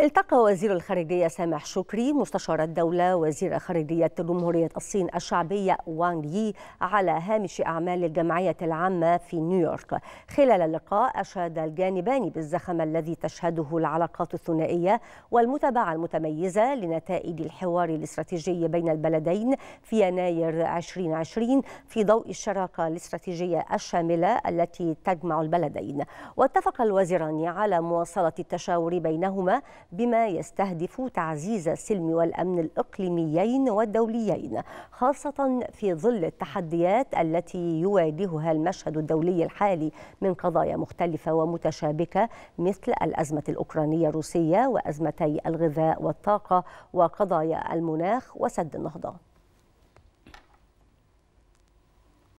التقى وزير الخارجية سامح شكري مستشار الدولة وزير خارجية جمهورية الصين الشعبية وانغ يي على هامش أعمال الجمعية العامة في نيويورك خلال اللقاء أشاد الجانبان بالزخم الذي تشهده العلاقات الثنائية والمتابعة المتميزة لنتائج الحوار الاستراتيجي بين البلدين في يناير 2020 في ضوء الشراكة الاستراتيجية الشاملة التي تجمع البلدين واتفق الوزيران على مواصلة التشاور بينهما بما يستهدف تعزيز السلم والأمن الإقليميين والدوليين خاصة في ظل التحديات التي يواجهها المشهد الدولي الحالي من قضايا مختلفة ومتشابكة مثل الأزمة الأوكرانية الروسية وأزمتي الغذاء والطاقة وقضايا المناخ وسد النهضة